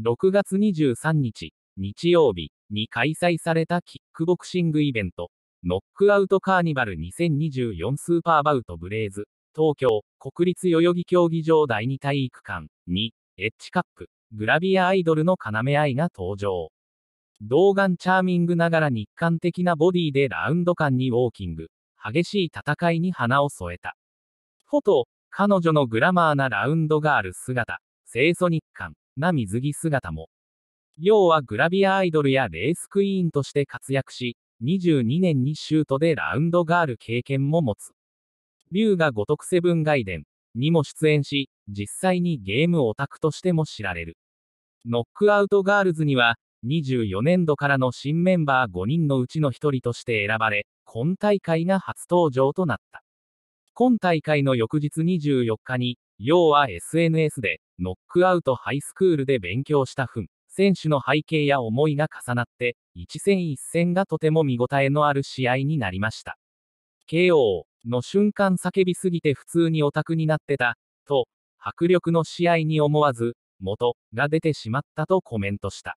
6月23日、日曜日に開催されたキックボクシングイベント、ノックアウトカーニバル2024スーパーバウトブレイズ、東京国立代々木競技場第2体育館に、エッジカップ、グラビアアイドルの要愛が登場。童顔チャーミングながら日韓的なボディでラウンド間にウォーキング、激しい戦いに花を添えた。フォト、彼女のグラマーなラウンドガール姿、清楚日韓、な水着姿も。要はグラビアアイドルやレースクイーンとして活躍し、22年にシュートでラウンドガール経験も持つ。龍が如くセブン外伝にも出演し、実際にゲームオタクとしても知られる。ノックアウトガールズには、24年度からの新メンバー5人のうちの1人として選ばれ、今大会が初登場となった。今大会の翌日24日に、要は SNS で、ノックアウトハイスクールで勉強した分、選手の背景や思いが重なって、一戦一戦がとても見応えのある試合になりました。KO の瞬間叫びすぎて普通にオタクになってた、と、迫力の試合に思わず、元が出てしまったとコメントした。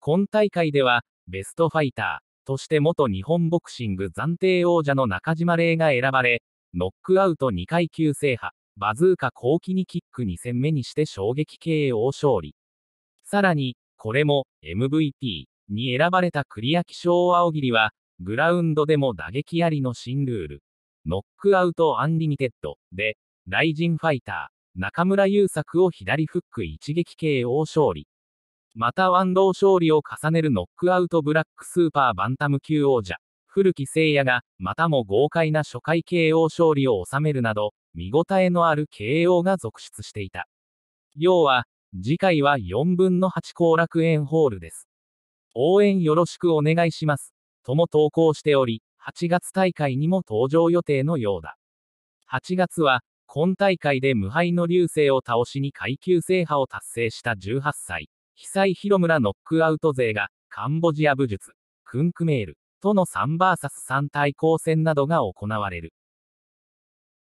今大会では、ベストファイターとして元日本ボクシング暫定王者の中島玲が選ばれ、ノックアウト2階級制覇、バズーカ後期にキック2戦目にして衝撃 KO 勝利。さらに、これも MVP に選ばれたクリア気象青桐は、グラウンドでも打撃ありの新ルール、ノックアウトアンリミテッドで、ライジンファイター、中村優作を左フック一撃 KO 勝利。またワンロー勝利を重ねるノックアウトブラックスーパーバンタム級王者、古木誠也が、またも豪快な初回 KO 勝利を収めるなど、見応えのある慶応が続出していた。要は、次回は4分の8後楽園ホールです。応援よろしくお願いします。とも投稿しており、8月大会にも登場予定のようだ。8月は、今大会で無敗の流星を倒しに階級制覇を達成した18歳、久井広村ノックアウト勢が、カンボジア武術、クンクメール、との3 v ス3対抗戦などが行われる。